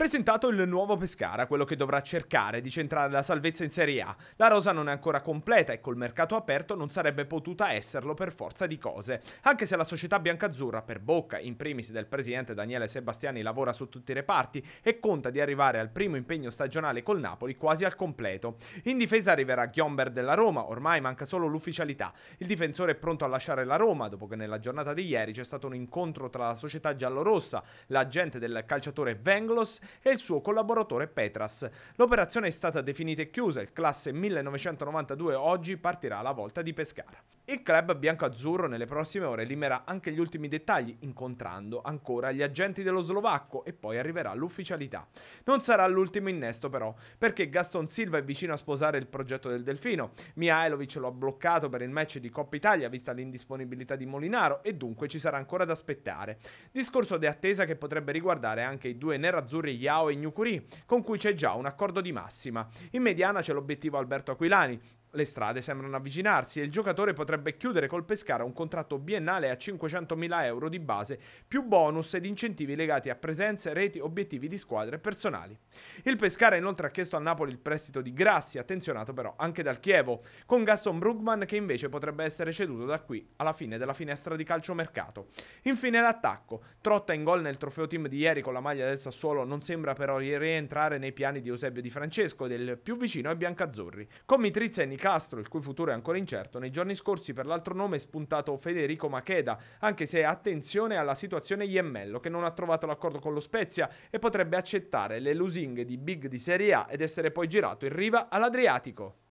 Presentato il nuovo Pescara, quello che dovrà cercare di centrare la salvezza in Serie A. La rosa non è ancora completa e col mercato aperto non sarebbe potuta esserlo per forza di cose, anche se la società biancazzurra per bocca in primis del presidente Daniele Sebastiani lavora su tutti i reparti e conta di arrivare al primo impegno stagionale col Napoli quasi al completo. In difesa arriverà Ghiomber della Roma, ormai manca solo l'ufficialità. Il difensore è pronto a lasciare la Roma dopo che nella giornata di ieri c'è stato un incontro tra la società giallorossa, l'agente del calciatore Venglos e il suo collaboratore Petras. L'operazione è stata definita e chiusa, il classe 1992 oggi partirà alla volta di Pescara. Il club bianco-azzurro nelle prossime ore limerà anche gli ultimi dettagli, incontrando ancora gli agenti dello slovacco e poi arriverà l'ufficialità. Non sarà l'ultimo innesto però, perché Gaston Silva è vicino a sposare il progetto del Delfino, Mihailovic lo ha bloccato per il match di Coppa Italia vista l'indisponibilità di Molinaro e dunque ci sarà ancora da aspettare. Discorso di attesa che potrebbe riguardare anche i due nerazzurri Yao e Gnukuri, con cui c'è già un accordo di massima. In mediana c'è l'obiettivo Alberto Aquilani, le strade sembrano avvicinarsi e il giocatore potrebbe chiudere col Pescara un contratto biennale a 500.000 euro di base, più bonus ed incentivi legati a presenze, reti, obiettivi di squadre e personali. Il Pescara inoltre ha chiesto a Napoli il prestito di Grassi, attenzionato però anche dal Chievo, con Gaston Brugman che invece potrebbe essere ceduto da qui alla fine della finestra di calciomercato. Infine l'attacco. Trotta in gol nel trofeo team di ieri con la maglia del Sassuolo non sembra però rientrare nei piani di Eusebio Di Francesco, del più vicino ai biancazzurri. Con Mitrizia e Castro, il cui futuro è ancora incerto, nei giorni scorsi per l'altro nome è spuntato Federico Macheda, anche se attenzione alla situazione Iemmello, che non ha trovato l'accordo con lo Spezia e potrebbe accettare le lusinghe di Big di Serie A ed essere poi girato in riva all'Adriatico.